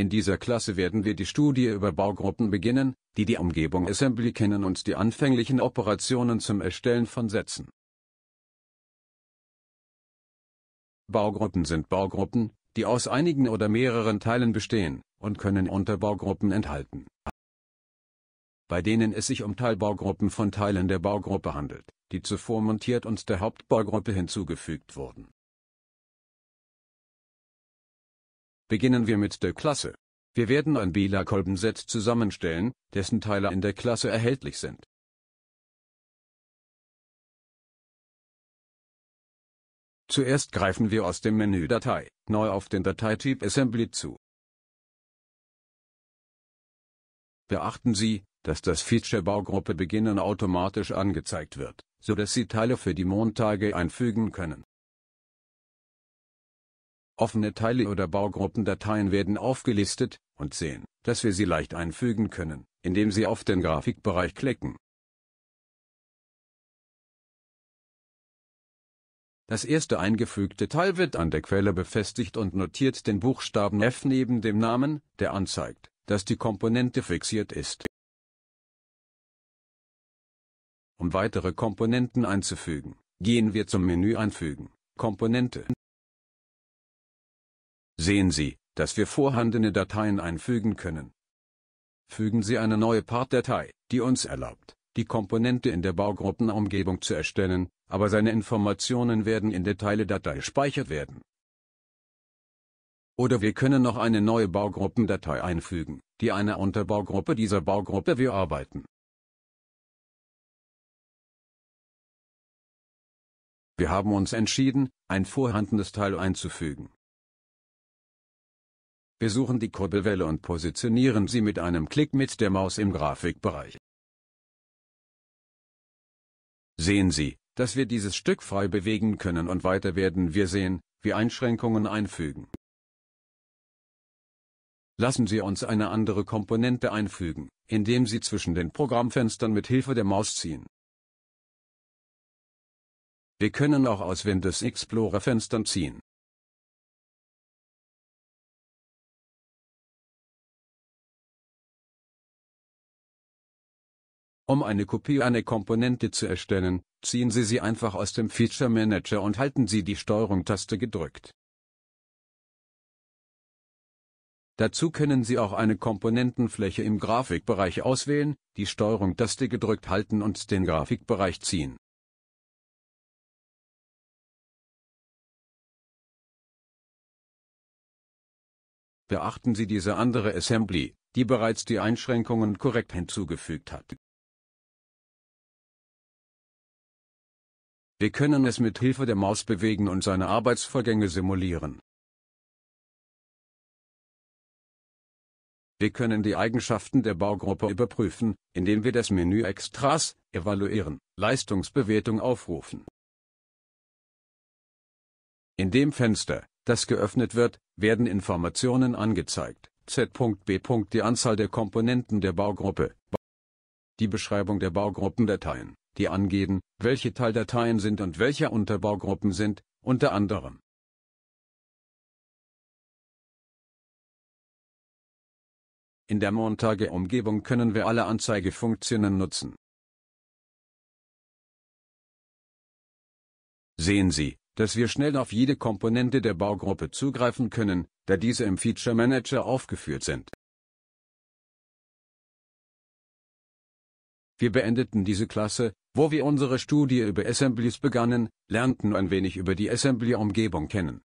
In dieser Klasse werden wir die Studie über Baugruppen beginnen, die die Umgebung Assembly kennen und die anfänglichen Operationen zum Erstellen von Sätzen. Baugruppen sind Baugruppen, die aus einigen oder mehreren Teilen bestehen und können Unterbaugruppen enthalten, bei denen es sich um Teilbaugruppen von Teilen der Baugruppe handelt, die zuvor montiert und der Hauptbaugruppe hinzugefügt wurden. Beginnen wir mit der Klasse. Wir werden ein Bela-Kolben-Set zusammenstellen, dessen Teile in der Klasse erhältlich sind. Zuerst greifen wir aus dem Menü Datei, neu auf den Dateityp Assembly zu. Beachten Sie, dass das Feature Baugruppe Beginnen automatisch angezeigt wird, so dass Sie Teile für die Montage einfügen können. Offene Teile oder Baugruppendateien werden aufgelistet, und sehen, dass wir sie leicht einfügen können, indem Sie auf den Grafikbereich klicken. Das erste eingefügte Teil wird an der Quelle befestigt und notiert den Buchstaben F neben dem Namen, der anzeigt, dass die Komponente fixiert ist. Um weitere Komponenten einzufügen, gehen wir zum Menü Einfügen, Komponente. Sehen Sie, dass wir vorhandene Dateien einfügen können. Fügen Sie eine neue Part-Datei, die uns erlaubt, die Komponente in der Baugruppenumgebung zu erstellen, aber seine Informationen werden in der Teile-Datei gespeichert werden. Oder wir können noch eine neue Baugruppendatei einfügen, die einer Unterbaugruppe dieser Baugruppe wir arbeiten. Wir haben uns entschieden, ein vorhandenes Teil einzufügen besuchen die Kurbelwelle und positionieren sie mit einem Klick mit der Maus im Grafikbereich. Sehen Sie, dass wir dieses Stück frei bewegen können und weiter werden wir sehen, wie Einschränkungen einfügen. Lassen Sie uns eine andere Komponente einfügen, indem Sie zwischen den Programmfenstern mit Hilfe der Maus ziehen. Wir können auch aus Windows Explorer Fenstern ziehen. Um eine Kopie einer Komponente zu erstellen, ziehen Sie sie einfach aus dem Feature Manager und halten Sie die Steuerung-Taste gedrückt. Dazu können Sie auch eine Komponentenfläche im Grafikbereich auswählen, die Steuerung-Taste gedrückt halten und den Grafikbereich ziehen. Beachten Sie diese andere Assembly, die bereits die Einschränkungen korrekt hinzugefügt hat. Wir können es mit Hilfe der Maus bewegen und seine Arbeitsvorgänge simulieren. Wir können die Eigenschaften der Baugruppe überprüfen, indem wir das Menü Extras, Evaluieren, Leistungsbewertung aufrufen. In dem Fenster, das geöffnet wird, werden Informationen angezeigt. Z.B. Die Anzahl der Komponenten der Baugruppe. Die Beschreibung der Baugruppendateien die angeben, welche Teildateien sind und welche Unterbaugruppen sind, unter anderem. In der Montage-Umgebung können wir alle Anzeigefunktionen nutzen. Sehen Sie, dass wir schnell auf jede Komponente der Baugruppe zugreifen können, da diese im Feature Manager aufgeführt sind. Wir beendeten diese Klasse, wo wir unsere Studie über Assemblies begannen, lernten ein wenig über die Assembly-Umgebung kennen.